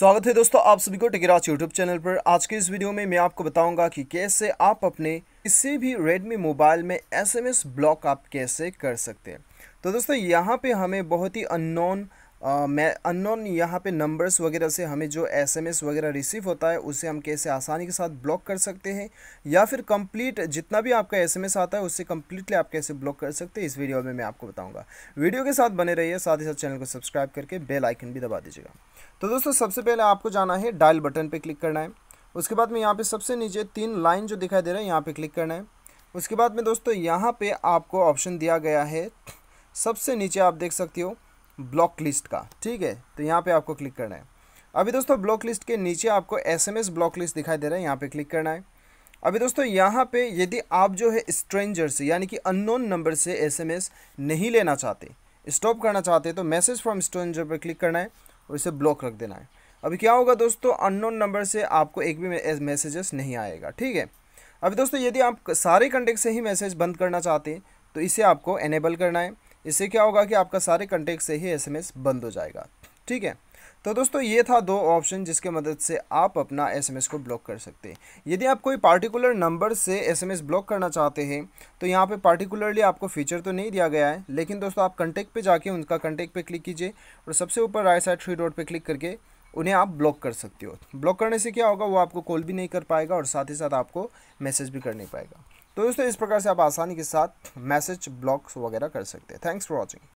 स्वागत है दोस्तों आप सभी को टिकराज यूट्यूब चैनल पर आज के इस वीडियो में मैं आपको बताऊंगा कि कैसे आप अपने किसी भी Redmi मोबाइल में SMS ब्लॉक आप कैसे कर सकते हैं तो दोस्तों यहाँ पे हमें बहुत ही अननोन मैं अननोन यहाँ पे नंबर्स वगैरह से हमें जो एसएमएस वगैरह रिसीव होता है उसे हम कैसे आसानी के साथ ब्लॉक कर सकते हैं या फिर कंप्लीट जितना भी आपका एसएमएस आता है उससे कंप्लीटली आप कैसे ब्लॉक कर सकते हैं इस वीडियो में मैं आपको बताऊँगा वीडियो के साथ बने रहिए साथ ही साथ चैनल को सब्सक्राइब करके बेल आइकन भी दबा दीजिएगा तो दोस्तों सबसे पहले आपको जाना है डायल बटन पर क्लिक करना है उसके बाद में यहाँ पर सबसे नीचे तीन लाइन जो दिखाई दे रहा है यहाँ पर क्लिक करना है उसके बाद में दोस्तों यहाँ पर आपको ऑप्शन दिया गया है सबसे नीचे आप देख सकते हो ब्लॉक लिस्ट का ठीक है तो यहाँ पे आपको क्लिक करना है अभी दोस्तों ब्लॉक लिस्ट के नीचे आपको एसएमएस ब्लॉक लिस्ट दिखाई दे रहा है यहाँ पे क्लिक करना है अभी दोस्तों यहाँ पे यदि आप जो है स्ट्रेंजर से यानी कि अननोन नंबर से एसएमएस नहीं लेना चाहते स्टॉप करना चाहते तो मैसेज फ्रॉम स्ट्रेंजर पर क्लिक करना है और इसे ब्लॉक रख देना है अभी क्या होगा दोस्तों अननोन नंबर से आपको एक भी मैसेजेस नहीं आएगा ठीक है अभी दोस्तों यदि आप सारे कंटेक्ट से ही मैसेज बंद करना चाहते हैं तो इसे आपको एनेबल करना है इससे क्या होगा कि आपका सारे कंटेक्ट से ही एसएमएस बंद हो जाएगा ठीक है तो दोस्तों ये था दो ऑप्शन जिसके मदद से आप अपना एसएमएस को ब्लॉक कर सकते हैं यदि आप कोई पार्टिकुलर नंबर से एसएमएस ब्लॉक करना चाहते हैं तो यहाँ पे पार्टिकुलरली आपको फीचर तो नहीं दिया गया है लेकिन दोस्तों आप कंटेक्ट पे जाके उनका कंटेक्ट पे क्लिक कीजिए और सबसे ऊपर राइट साइड थ्री डॉट पर क्लिक करके उन्हें आप ब्लॉक कर सकते हो ब्लॉक करने से क्या होगा वो आपको कॉल भी नहीं कर पाएगा और साथ ही साथ आपको मैसेज भी कर नहीं पाएगा तो दोस्तों इस प्रकार से आप आसानी के साथ मैसेज ब्लॉक्स वगैरह कर सकते हैं थैंक्स फॉर वॉचिंग